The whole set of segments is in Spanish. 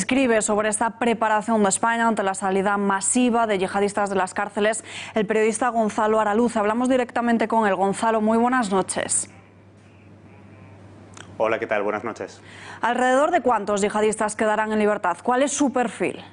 Escribe sobre esta preparación de España ante la salida masiva de yihadistas de las cárceles el periodista Gonzalo Araluz. Hablamos directamente con él. Gonzalo, muy buenas noches. Hola, ¿qué tal? Buenas noches. ¿Alrededor de cuántos yihadistas quedarán en libertad? ¿Cuál es su perfil?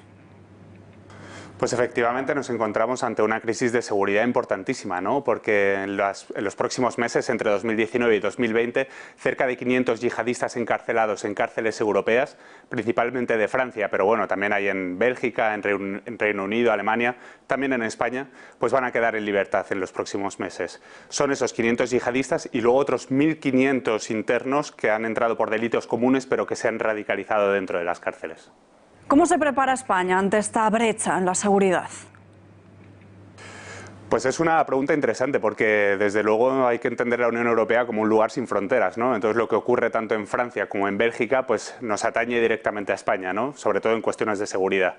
Pues efectivamente nos encontramos ante una crisis de seguridad importantísima, ¿no? porque en, los próximos meses, entre 2019 y 2020, cerca de 500 yihadistas encarcelados en cárceles europeas, principalmente de Francia, pero bueno, también hay en Bélgica, en, en Reino Unido, Alemania, también en España, pues van a quedar en libertad en los próximos meses. Son esos 500 yihadistas y luego otros 1.500 internos que han entrado por delitos comunes pero que se han radicalizado dentro de las cárceles. ¿Cómo se prepara España ante esta brecha en la seguridad? Pues es una pregunta interesante porque desde luego hay que entender la Unión Europea como un lugar sin fronteras, Entonces lo que ocurre tanto en Francia como en Bélgica pues nos atañe directamente a España, Sobre todo en cuestiones de seguridad.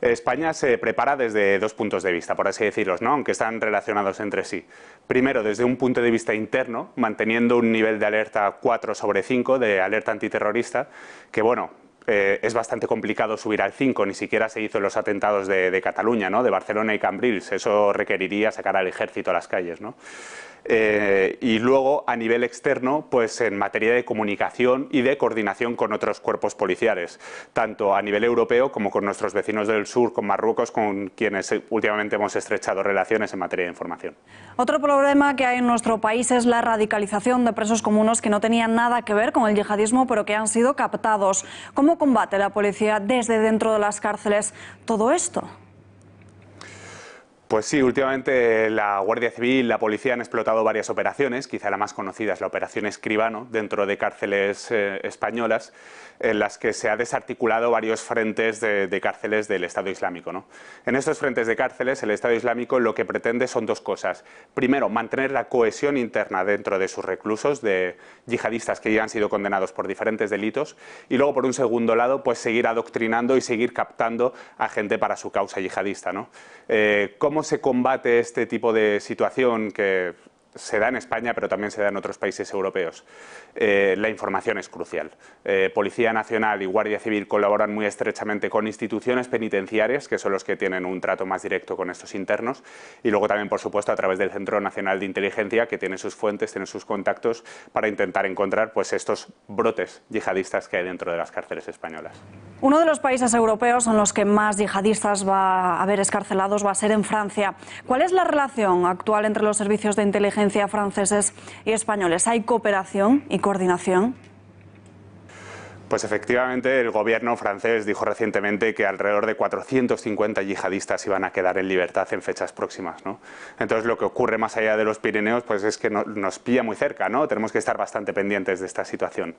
España se prepara desde dos puntos de vista, por así decirlo, ¿no? aunque están relacionados entre sí. Primero, desde un punto de vista interno, manteniendo un nivel de alerta 4 sobre 5, de alerta antiterrorista, que bueno, eh, es bastante complicado subir al 5, ni siquiera se hizo en los atentados de, de Cataluña, ¿no? de Barcelona y Cambrils, eso requeriría sacar al ejército a las calles. ¿no? Eh, y luego, a nivel externo, pues en materia de comunicación y de coordinación con otros cuerpos policiales, tanto a nivel europeo como con nuestros vecinos del sur, con Marruecos, con quienes eh, últimamente hemos estrechado relaciones en materia de información. Otro problema que hay en nuestro país es la radicalización de presos comunes que no tenían nada que ver con el yihadismo, pero que han sido captados. ¿Cómo combate la policía desde dentro de las cárceles todo esto? Pues sí, últimamente la Guardia Civil, y la policía han explotado varias operaciones, quizá la más conocida es la operación Escribano, dentro de cárceles eh, españolas, en las que se ha desarticulado varios frentes de, cárceles del Estado Islámico. ¿no? En estos frentes de cárceles, el Estado Islámico lo que pretende son dos cosas. Primero, mantener la cohesión interna dentro de sus reclusos, de yihadistas que ya han sido condenados por diferentes delitos, y luego, por un segundo lado, pues seguir adoctrinando y seguir captando a gente para su causa yihadista. Eh, se combate este tipo de situación que se da en España, pero también se da en otros países europeos. Eh, la información es crucial. Eh, Policía Nacional y Guardia Civil colaboran muy estrechamente con instituciones penitenciarias, que son los que tienen un trato más directo con estos internos, y luego también, por supuesto, a través del Centro Nacional de Inteligencia, que tiene sus fuentes, tiene sus contactos, para intentar encontrar pues, estos brotes yihadistas que hay dentro de las cárceles españolas. Uno de los países europeos en los que más yihadistas va a haber escarcelados va a ser en Francia. ¿Cuál es la relación actual entre los servicios de inteligencia franceses y españoles. ¿Hay cooperación y coordinación? Pues efectivamente, el gobierno francés dijo recientemente que alrededor de 450 yihadistas iban a quedar en libertad en fechas próximas. Entonces, lo que ocurre más allá de los Pirineos pues es que nos pilla muy cerca, ¿no? tenemos que estar bastante pendientes de esta situación.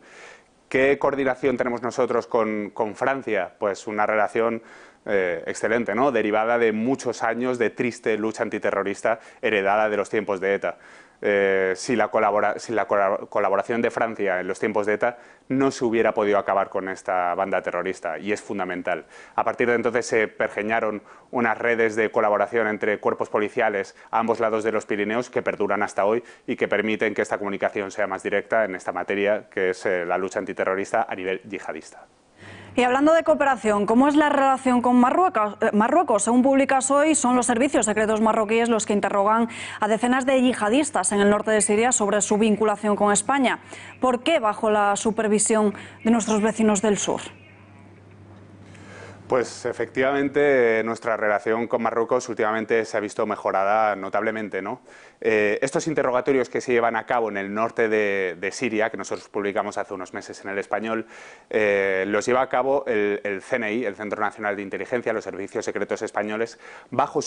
¿Qué coordinación tenemos nosotros con, Francia? Pues una relación eh, excelente, ¿no? derivada de muchos años de triste lucha antiterrorista heredada de los tiempos de ETA. Eh, si la, colaboración de Francia en los tiempos de ETA no se hubiera podido acabar con esta banda terrorista, y es fundamental. A partir de entonces se pergeñaron unas redes de colaboración entre cuerpos policiales a ambos lados de los Pirineos que perduran hasta hoy y que permiten que esta comunicación sea más directa en esta materia, que es eh, la lucha antiterrorista a nivel yihadista. Y hablando de cooperación, ¿cómo es la relación con eh, Marruecos? según publicas hoy, son los servicios secretos marroquíes los que interrogan a decenas de yihadistas en el norte de Siria sobre su vinculación con España. ¿Por qué bajo la supervisión de nuestros vecinos del sur? Pues efectivamente nuestra relación con Marruecos últimamente se ha visto mejorada notablemente. ¿no? Eh, estos interrogatorios que se llevan a cabo en el norte de, Siria, que nosotros publicamos hace unos meses en el español, eh, los lleva a cabo el, CNI, el Centro Nacional de Inteligencia, los servicios secretos españoles, bajo,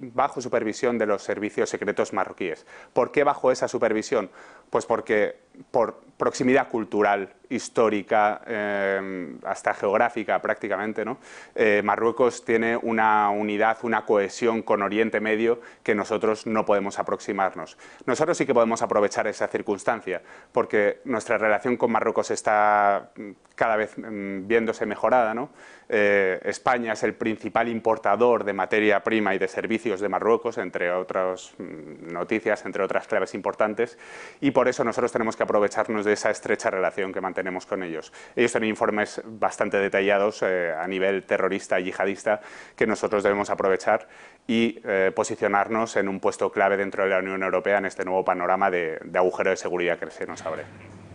bajo supervisión de los servicios secretos marroquíes. ¿Por qué bajo esa supervisión? Pues porque por proximidad cultural, histórica, eh, hasta geográfica prácticamente, ¿no? Eh, Marruecos tiene una unidad, una cohesión con Oriente Medio que nosotros no podemos aproximarnos. Nosotros sí que podemos aprovechar esa circunstancia, porque nuestra relación con Marruecos está mm, cada vez mm, viéndose mejorada. ¿no? Eh, España es el principal importador de materia prima y de servicios de Marruecos, entre otras mm, noticias, entre otras claves importantes, y por eso nosotros tenemos que aprovecharnos de esa estrecha relación que mantenemos con ellos. Ellos tienen informes bastante detallados eh, a nivel terrorista y yihadista que nosotros debemos aprovechar y eh, posicionarnos en un puesto clave dentro de la Unión Europea en este nuevo panorama de, de agujero de seguridad que se nos abre.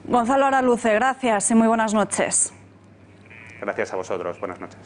Gonzalo Araluce, gracias y muy buenas noches. Gracias a vosotros, buenas noches.